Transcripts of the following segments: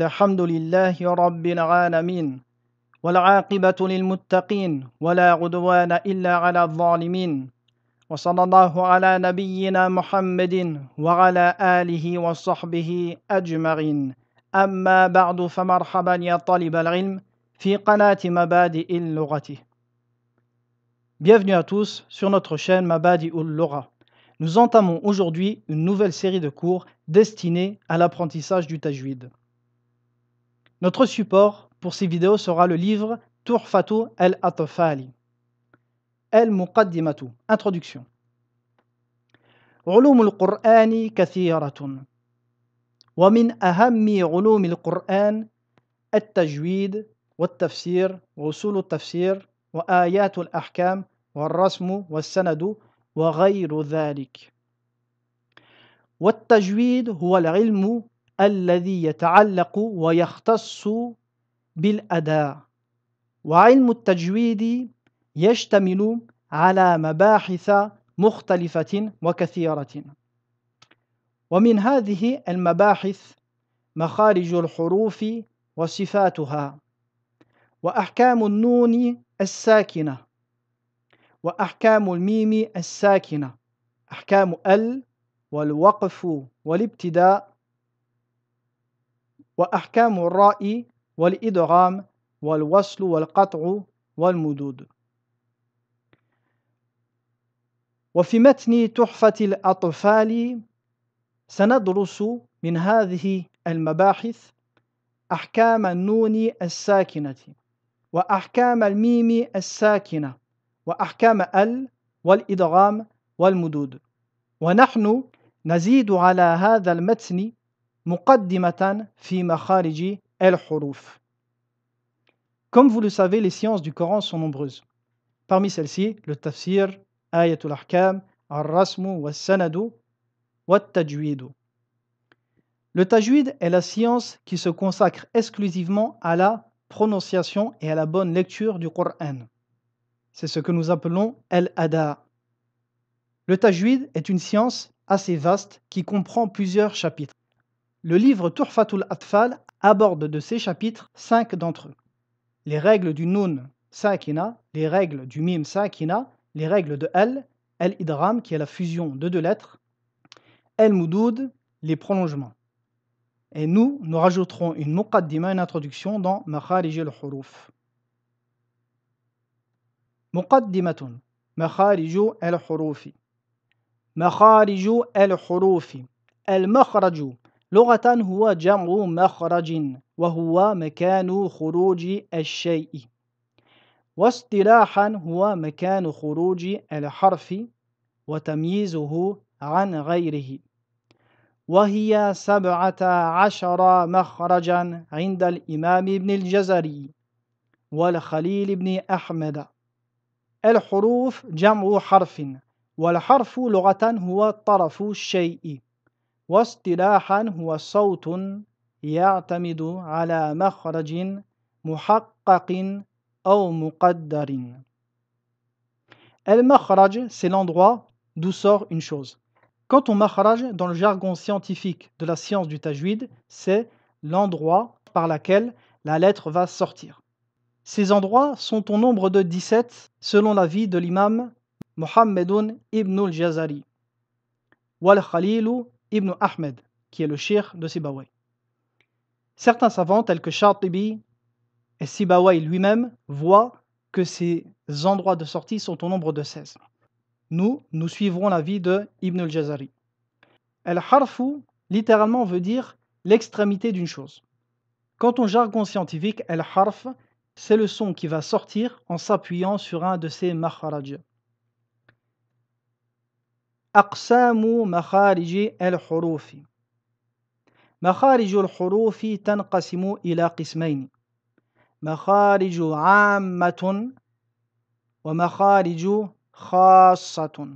الحمد لله رب العالمين والعاقبة للمتقين ولا عدوان إلا على الظالمين وصلى الله على نبينا محمد وعلى آله وصحبه أجمعين أما بعد فمرحبا يا طالب العلم في قناة مبادئ اللغة Bienvenue à tous sur notre chaîne Mabadi اللغة Nous entamons aujourd'hui une nouvelle série de cours destinée à l'apprentissage du tajwid. Notre support pour ces vidéos sera le livre Turfatu al Atofali. El muqaddimatu introduction. علوم القرآن كثيرة ومن أهم علوم القرآن التجويد والتفسير وأصول التفسير وآيات الأحكام والرسم والسند وغير ذلك والتجويد هو العلم الذي يتعلق ويختص بالأداء وعلم التجويد يشتمل على مباحث مختلفة وكثيرة ومن هذه المباحث مخارج الحروف وصفاتها وأحكام النون الساكنة وأحكام الميم الساكنة أحكام ال والوقف والابتداء وأحكام الرأي والإدغام والوصل والقطع والمدود وفي متن تحفة الأطفال سندرس من هذه المباحث أحكام النون الساكنة وأحكام الميم الساكنة وأحكام ال والإدغام والمدود ونحن نزيد على هذا المتن Comme vous le savez, les sciences du Coran sont nombreuses. Parmi celles-ci, le tafsir, ayatul ahkam, al-rasmu, wa-sanadu, wa-tajwidu. Le tajwid est la science qui se consacre exclusivement à la prononciation et à la bonne lecture du Coran. C'est ce que nous appelons el ada Le tajwid est une science assez vaste qui comprend plusieurs chapitres. Le livre Turfatul Atfal aborde de ces chapitres cinq d'entre eux. Les règles du Nun Sakina, les règles du Mim Sakina, les règles de l, El Idram qui est la fusion de deux lettres, El Moudoud, les prolongements. Et nous, nous rajouterons une muqaddima, une introduction dans Makharij al-Huruf. Muqaddimatun, al-Hurufi. Makharij al-Hurufi. el Al-Makhrajou » لغة هو جمع مخرج وهو مكان خروج الشيء واصطلاحا هو مكان خروج الحرف وتمييزه عن غيره وهي سبعة عشر مخرجا عند الإمام ابن الجزري والخليل بن أحمد الحروف جمع حرف والحرف لغة هو طرف الشيء واصطلاحا هو يعتمد على أو El c'est l'endroit d'où sort une chose. Quand on makhraj, dans le jargon scientifique de la science du tajwid, c'est l'endroit par lequel la lettre va sortir. Ces endroits sont au nombre de 17 selon la vie de l'imam Muhammadun ibn al-Jazari. Ibn Ahmed, qui est le shir de Sibawai. Certains savants, tels que Shatibi et Sibawai lui-même, voient que ces endroits de sortie sont au nombre de 16. Nous, nous suivrons l'avis de Ibn al-Jazari. Al-Harfu, littéralement, veut dire l'extrémité d'une chose. Quant au jargon scientifique, al-Harf, c'est le son qui va sortir en s'appuyant sur un de ces maharaj, أقسام مخارج الحروف مخارج الحروف تنقسم إلى قسمين مخارج عامة ومخارج خاصة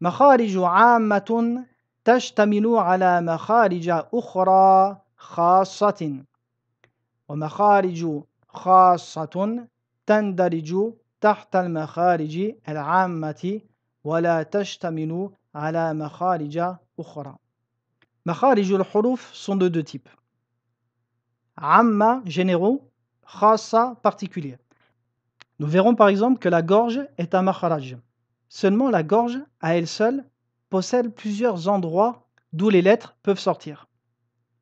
مخارج عامة تشتمل على مخارج أخرى خاصة ومخارج خاصة تندرج تحت المخارج العامة ولا تشتملوا على مخارج مخارج الحروف sont de deux types amma généraux خاصة particulier nous verrons par exemple que la gorge est un maharaj seulement la gorge à elle seule possède plusieurs endroits d'où les lettres peuvent sortir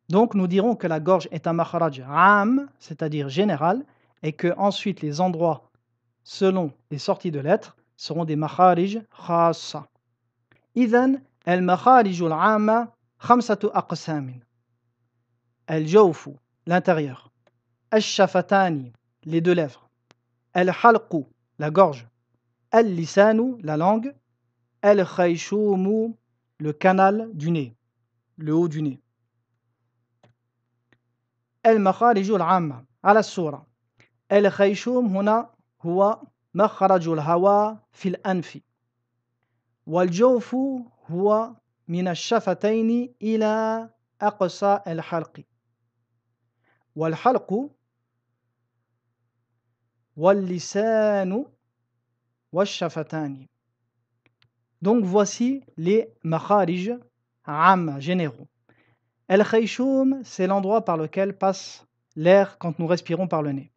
donc nous dirons que la gorge est un maharaj am c'est-à-dire général et que ensuite les endroits selon les sorties de lettres seront des maharij khassa. Idan al maharij al ama khamsatu aqsamin. Al jawfu l'intérieur. Al shafatani les deux lèvres. Al halqu la gorge. Al lisanu la langue. Al khayshumu le canal du nez, le haut du nez. Al maharij al ama ala sura. Al khayshum huna huwa مخرج الهواء في الأنف والجوف هو من الشفتين إلى أقصى الحلق والحلق واللسان والشفتان Donc voici les makharij am généraux. El khayshoum, c'est l'endroit par lequel passe l'air quand nous respirons par le nez.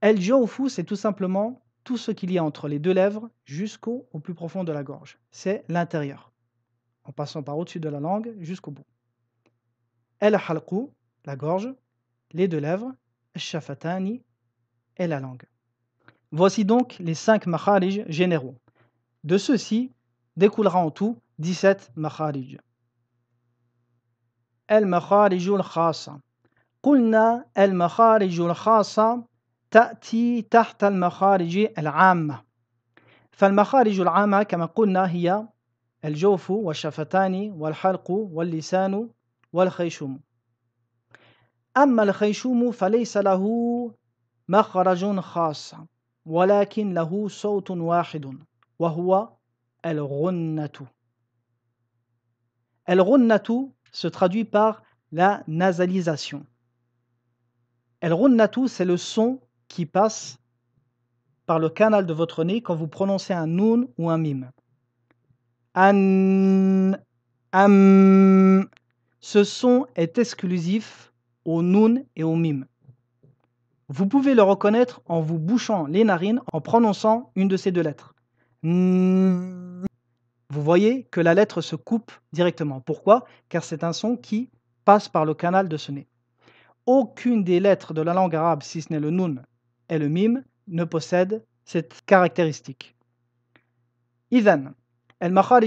El jawfu, c'est tout simplement tout ce qu'il y a entre les deux lèvres jusqu'au plus profond de la gorge. C'est l'intérieur, en passant par au-dessus de la langue jusqu'au bout. El halqu, la gorge, les deux lèvres, shafatani et la langue. Voici donc les cinq maharij généraux. De ceux-ci découlera en tout 17 maharij. El Al-Maharijul khasa. قلنا تأتي تحت المخارج العامة فالمخارج العامة كما قلنا هي الجوف والشفتان والحلق واللسان والخيشوم أما الخيشوم فليس له مخرج خاص ولكن له صوت واحد وهو الغنة الغنة se traduit par la nasalisation. الغنة c'est le son qui passe par le canal de votre nez quand vous prononcez un noun ou un mime. Ce son est exclusif au noun et au mime. Vous pouvez le reconnaître en vous bouchant les narines en prononçant une de ces deux lettres. Vous voyez que la lettre se coupe directement. Pourquoi Car c'est un son qui passe par le canal de ce nez. Aucune des lettres de la langue arabe, si ce n'est le noun et le mime ne possède cette caractéristique. El wa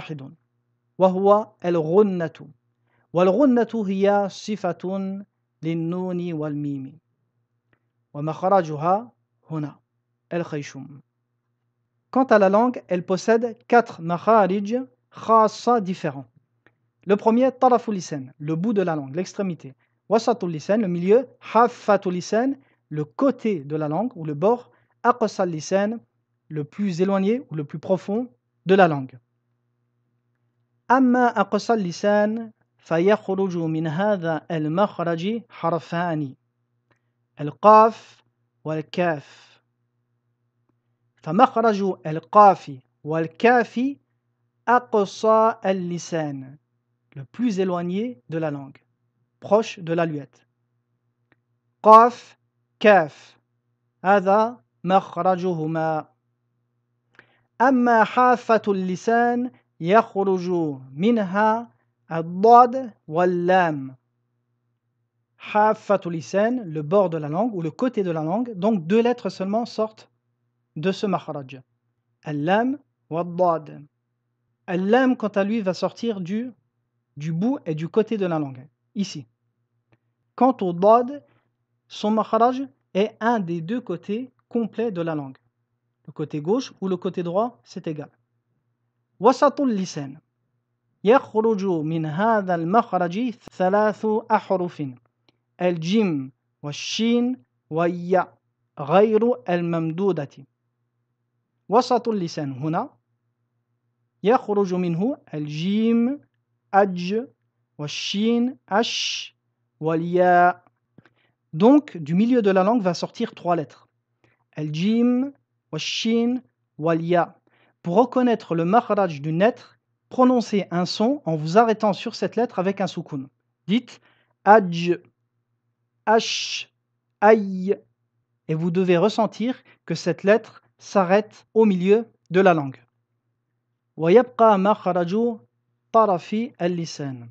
hiya وهو الغنة والغنة هي صفة للنون والميم ومخرجها Quant à la langue, elle possède quatre makharij khassa différents. Le premier, Tarafulisen, lisan, le bout de la langue, l'extrémité. Wasatulisen, lisan, le milieu. hafatulisen, lisan, le côté de la langue ou le bord. Aqsal lisan, le plus éloigné ou le plus profond de la langue. Amma al lisan, فيخرج من هذا Kaf حرفان el al فمخرج القاف kafi أقصى lisen » le plus éloigné de la langue, proche de luette. Qaf, kaf. هذا مخرجهما. أما حافة اللسان يخرج منها الضاد واللام. حافة اللسان, le bord de la langue ou le côté de la langue, donc deux lettres seulement sortent de ce makhraj. Al-lam اللام dad quant à lui va sortir du du bout et du côté de la langue, ici. Quant au dad, son makharaj est un des deux côtés complets de la langue. Le côté gauche ou le côté droit, c'est égal. Wasatul lisan. يخرج من هذا المخرج ثلاث wa الجيم والشين والياء غير الممدودة وسط اللسان هنا يخرج منه الجيم donc, du milieu de la langue va sortir trois lettres. Al-Jim, Washin, Walia. Pour reconnaître le maharaj d'une lettre, prononcez un son en vous arrêtant sur cette lettre avec un soukoun. Dites Hajj, Ash, Aïe. Et vous devez ressentir que cette lettre s'arrête au milieu de la langue. ويبقى طرف اللسان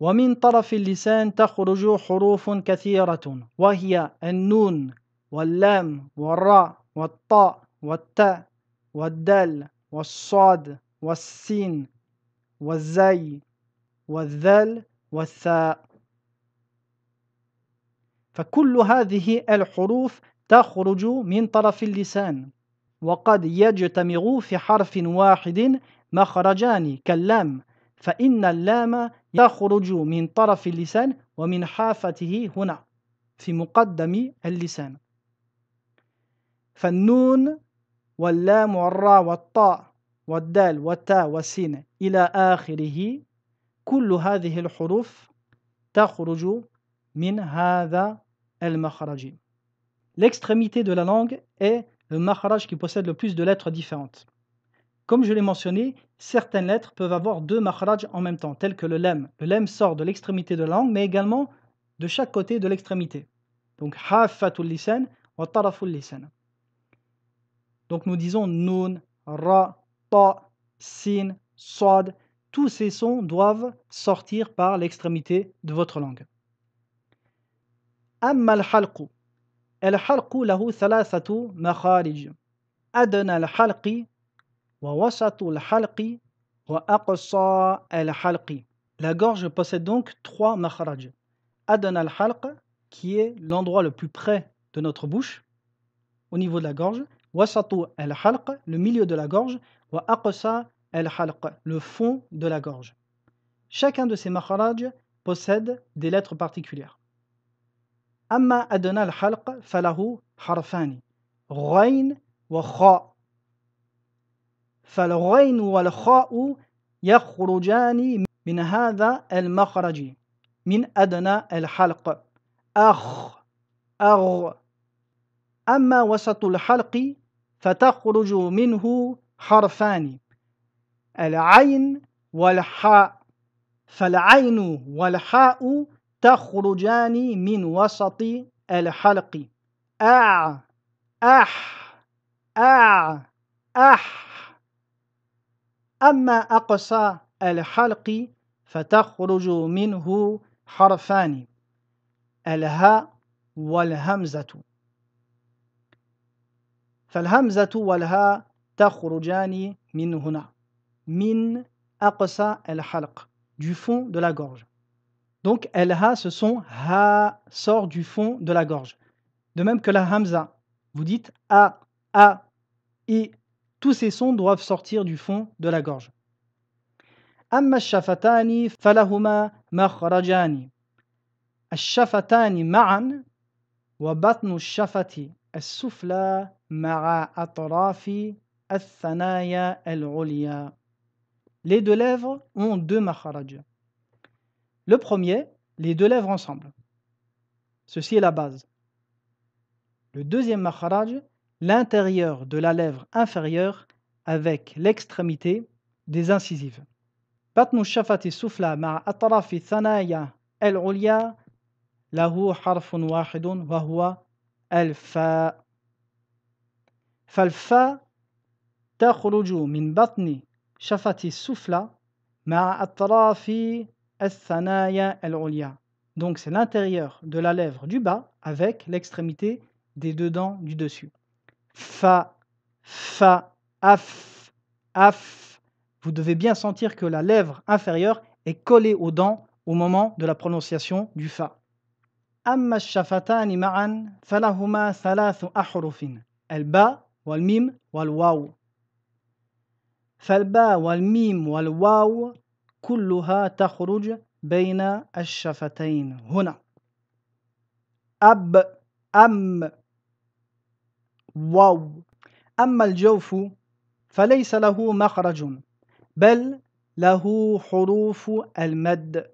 ومن طرف اللسان تخرج حروف كثيرة وهي النون واللام والراء والطاء والتاء والدال والصاد والسين والزي والذال والثاء فكل هذه الحروف تخرج من طرف اللسان وقد يجتمع في حرف واحد مخرجان كاللام فإن اللام يخرج من طرف اللسان ومن حافته هنا في مقدم اللسان فالنون واللام والراء والطاء والدال والتاء والسين إلى آخره كل هذه الحروف تخرج من هذا المخرج. L'extrémité de la langue est le makhraj qui possède le plus de lettres différentes. Comme je l'ai mentionné, certaines lettres peuvent avoir deux makhraj en même temps, tels que le lem. Le lem sort de l'extrémité de la langue, mais également de chaque côté de l'extrémité. Donc, hafatul lisan wa lisan. Donc, nous disons nun, ra, ta, sin, swad. Tous ces sons doivent sortir par l'extrémité de votre langue. Amma al-halqu. al halqu lahu thalathatu makharij. halqi la gorge possède donc trois makhraj. adon al-halq, qui est l'endroit le plus près de notre bouche, au niveau de la gorge. Wasatu al-halq, le milieu de la gorge. Wa aqsa al-halq, le fond de la gorge. Chacun de ces makhraj possède des lettres particulières. Amma al-halq falahu harfani. wa فالغين والخاء يخرجان من هذا المخرج من أدنى الحلق أخ أغ أما وسط الحلق فتخرج منه حرفان العين والحاء فالعين والحاء تخرجان من وسط الحلق أع أح أع أح أما أقصى الحلق فتخرج منه حرفان الهاء والهمزة فالهمزة والهاء تخرجان من هنا من أقصى الحلق du fond de la gorge. Donc ha ce son ha sort du fond de la gorge. De même que la hamza, vous dites a, a, i, tous ces sons doivent sortir du fond de la gorge. Les deux lèvres ont deux makharaj. Le premier, les deux lèvres ensemble. Ceci est la base. Le deuxième makharaj, l'intérieur de la lèvre inférieure avec l'extrémité des incisives. بطن الشفة السفلى مع أطراف الثنايا العليا له حرف واحد وهو الفاء فالفاء تخرج من بطن شفة السفلى مع أطراف الثنايا العليا Donc c'est l'intérieur de la lèvre du bas avec l'extrémité des deux dents du dessus fa, fa, af, af. Vous devez bien sentir que la lèvre inférieure est collée aux dents au moment de la prononciation du fa. أما الشفتان معا فلهما ثلاث أحرف الباء والميم والواو فالباء والميم والواو كلها تخرج بين الشفتين هنا أب أم واو أما الجوف فليس له مخرج بل له حروف المد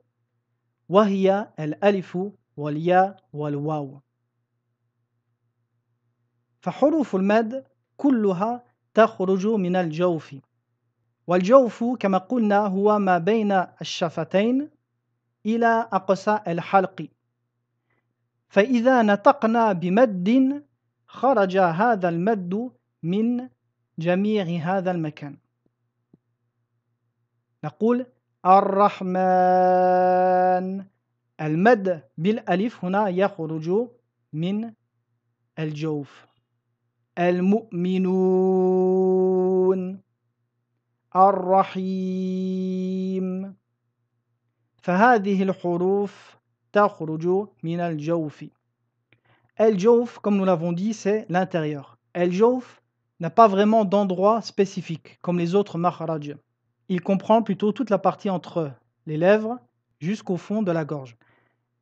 وهي الألف والياء والواو فحروف المد كلها تخرج من الجوف والجوف كما قلنا هو ما بين الشفتين إلى أقصى الحلق فإذا نطقنا بمد خرج هذا المد من جميع هذا المكان نقول الرحمن المد بالألف هنا يخرج من الجوف المؤمنون الرحيم فهذه الحروف تخرج من الجوف El Jouf, comme nous l'avons dit, c'est l'intérieur. El Jouf n'a pas vraiment d'endroit spécifique, comme les autres Maharaj. Il comprend plutôt toute la partie entre les lèvres jusqu'au fond de la gorge.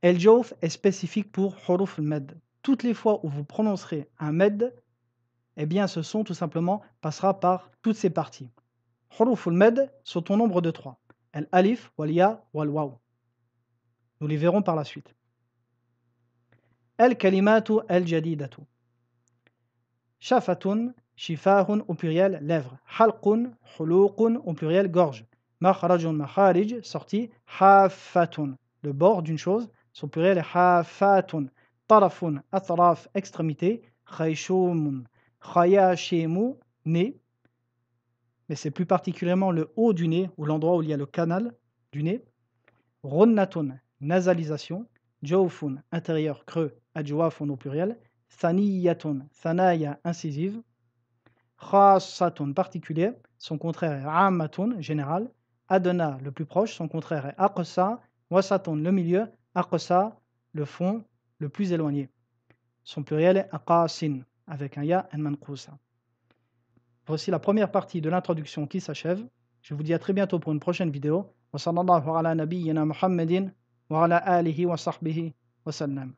El Jouf est spécifique pour Huruf al-Med. Toutes les fois où vous prononcerez un Med, eh bien ce son tout simplement passera par toutes ces parties. Huruf al-Med sont au nombre de trois. El Alif, Wal Wal Waw. Nous les verrons par la suite. El Kalimatu El الجديدة شفة شفاه au pluriel lèvres حلق حلوق au pluriel gorge مخرج مخارج sorti حافة le bord d'une chose son pluriel est hafatun طرف أطراف extrémité خيشوم خياشيم nez mais c'est plus particulièrement le haut du nez ou l'endroit où il y a le canal du nez. Ronnatun, nasalisation. Jawfun, intérieur, creux, Ajwafun au pluriel. Thaniyatun, Thanaya, incisive. Khasatun, particulier. Son contraire est Ammatoun, général. Adana, le plus proche. Son contraire est Aqsa. Wasatun, le milieu. Aqsa, le fond, le plus éloigné. Son pluriel est Aqasin, avec un Ya, en manqousa. Voici la première partie de l'introduction qui s'achève. Je vous dis à très bientôt pour une prochaine vidéo. وصلى الله على نبينا وعلى آله وصحبه وسلم